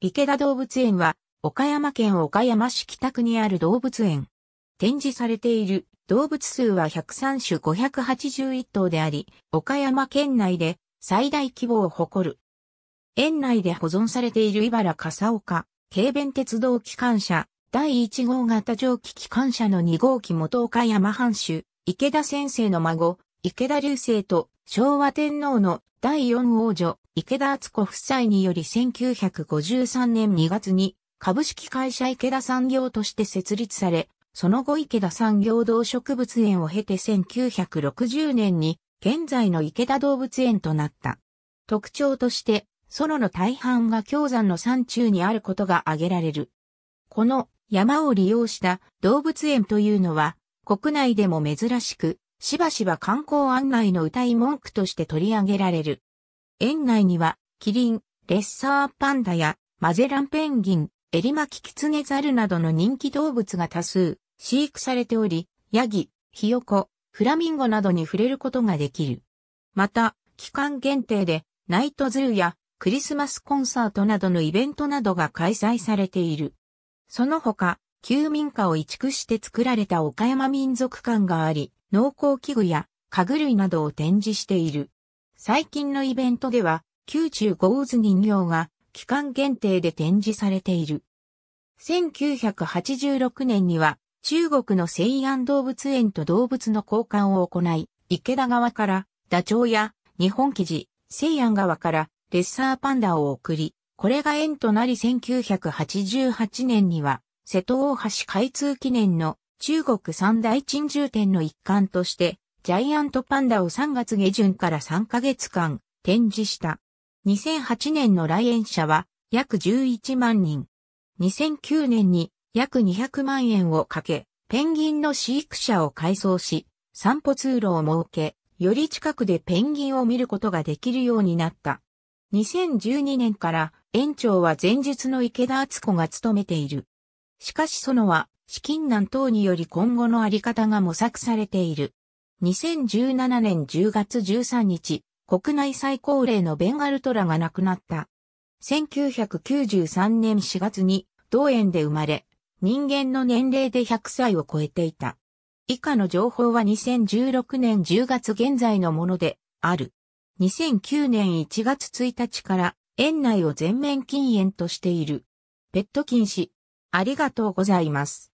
池田動物園は、岡山県岡山市北区にある動物園。展示されている動物数は103種581頭であり、岡山県内で最大規模を誇る。園内で保存されている茨笠岡、軽便鉄道機関車、第1号型蒸気機関車の2号機元岡山藩主、池田先生の孫、池田流星と昭和天皇の第4王女、池田敦子夫妻により1953年2月に株式会社池田産業として設立され、その後池田産業動植物園を経て1960年に現在の池田動物園となった。特徴として、ソロの大半が氷山の山中にあることが挙げられる。この山を利用した動物園というのは、国内でも珍しく、しばしば観光案内の歌い文句として取り上げられる。園内には、キリン、レッサーパンダや、マゼランペンギン、エリマキキツネザルなどの人気動物が多数、飼育されており、ヤギ、ヒヨコ、フラミンゴなどに触れることができる。また、期間限定で、ナイトズーやクリスマスコンサートなどのイベントなどが開催されている。その他、旧民家を移築して作られた岡山民族館があり、農耕器具や家具類などを展示している。最近のイベントでは、宮中五渦人形が期間限定で展示されている。1986年には、中国の西安動物園と動物の交換を行い、池田側からダチョウや日本記事、西安側からレッサーパンダを送り、これが縁となり1988年には、瀬戸大橋開通記念の中国三大珍獣展の一環として、ジャイアントパンダを3月下旬から3ヶ月間展示した。2008年の来園者は約11万人。2009年に約200万円をかけ、ペンギンの飼育者を改装し、散歩通路を設け、より近くでペンギンを見ることができるようになった。2012年から園長は前述の池田敦子が務めている。しかしそのは資金難等により今後のあり方が模索されている。2017年10月13日、国内最高齢のベンガルトラが亡くなった。1993年4月に同園で生まれ、人間の年齢で100歳を超えていた。以下の情報は2016年10月現在のものである。2009年1月1日から園内を全面禁煙としている。ペット禁止。ありがとうございます。